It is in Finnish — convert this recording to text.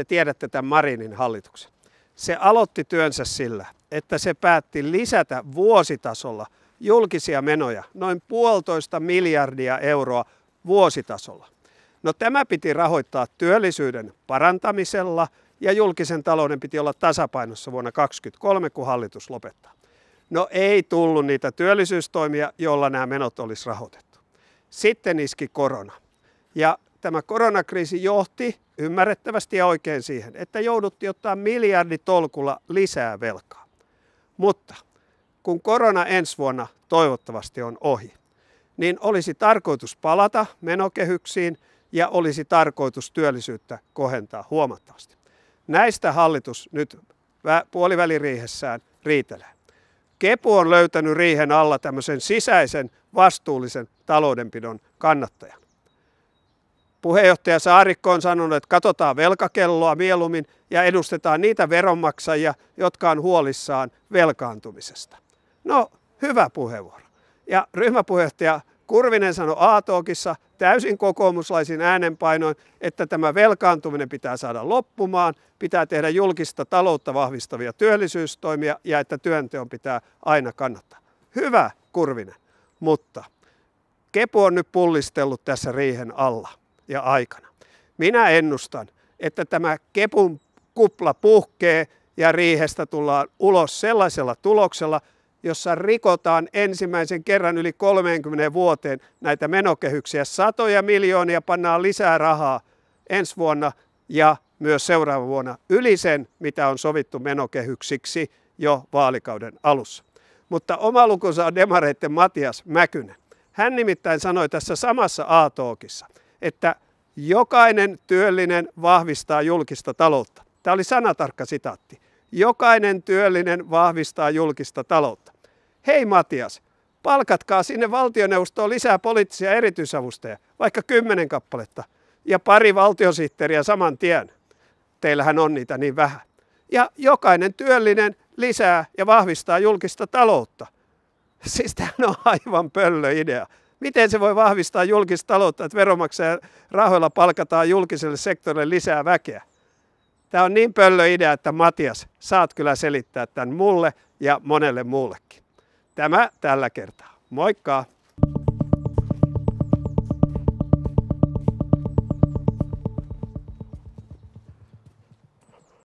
te tiedätte tämän Marinin hallituksen. Se aloitti työnsä sillä, että se päätti lisätä vuositasolla julkisia menoja noin puolitoista miljardia euroa vuositasolla. No tämä piti rahoittaa työllisyyden parantamisella ja julkisen talouden piti olla tasapainossa vuonna 2023, kun hallitus lopettaa. No ei tullut niitä työllisyystoimia, joilla nämä menot olisi rahoitettu. Sitten iski korona. Ja tämä koronakriisi johti ymmärrettävästi ja oikein siihen, että jouduttiin ottaa miljarditolkulla lisää velkaa. Mutta kun korona ensi vuonna toivottavasti on ohi, niin olisi tarkoitus palata menokehyksiin ja olisi tarkoitus työllisyyttä kohentaa huomattavasti. Näistä hallitus nyt puoliväliriihessään riitelee. Kepu on löytänyt riihen alla tämmöisen sisäisen vastuullisen taloudenpidon kannattajan. Puheenjohtaja Saarikko on sanonut, että katsotaan velkakelloa mieluummin ja edustetaan niitä veronmaksajia, jotka on huolissaan velkaantumisesta. No, hyvä puheenvuoro. Ja ryhmäpuheenjohtaja Kurvinen sanoi Aatookissa täysin kokoomuslaisin äänenpainoin, että tämä velkaantuminen pitää saada loppumaan, pitää tehdä julkista taloutta vahvistavia työllisyystoimia ja että työnteon pitää aina kannattaa. Hyvä Kurvinen, mutta Kepu on nyt pullistellut tässä riihen alla ja aikana. Minä ennustan, että tämä kepun kupla puhkee ja riihestä tullaan ulos sellaisella tuloksella, jossa rikotaan ensimmäisen kerran yli 30 vuoteen näitä menokehyksiä. Satoja miljoonia pannaan lisää rahaa ensi vuonna ja myös seuraavana vuonna yli sen, mitä on sovittu menokehyksiksi jo vaalikauden alussa. Mutta oma lukunsa on demareitten Matias Mäkynen. Hän nimittäin sanoi tässä samassa A-talkissa että jokainen työllinen vahvistaa julkista taloutta. Tämä oli sanatarkka sitaatti. Jokainen työllinen vahvistaa julkista taloutta. Hei Matias, palkatkaa sinne valtioneuvostoon lisää poliittisia erityisavustajia, vaikka kymmenen kappaletta, ja pari valtiosihteeriä saman tien. Teillähän on niitä niin vähän. Ja jokainen työllinen lisää ja vahvistaa julkista taloutta. Siis tämä on aivan pöllö idea. Miten se voi vahvistaa taloutta, että veronmaksajan rahoilla palkataan julkiselle sektorille lisää väkeä? Tämä on niin pöllö idea, että Matias, saat kyllä selittää tämän mulle ja monelle muullekin. Tämä tällä kertaa. Moikka!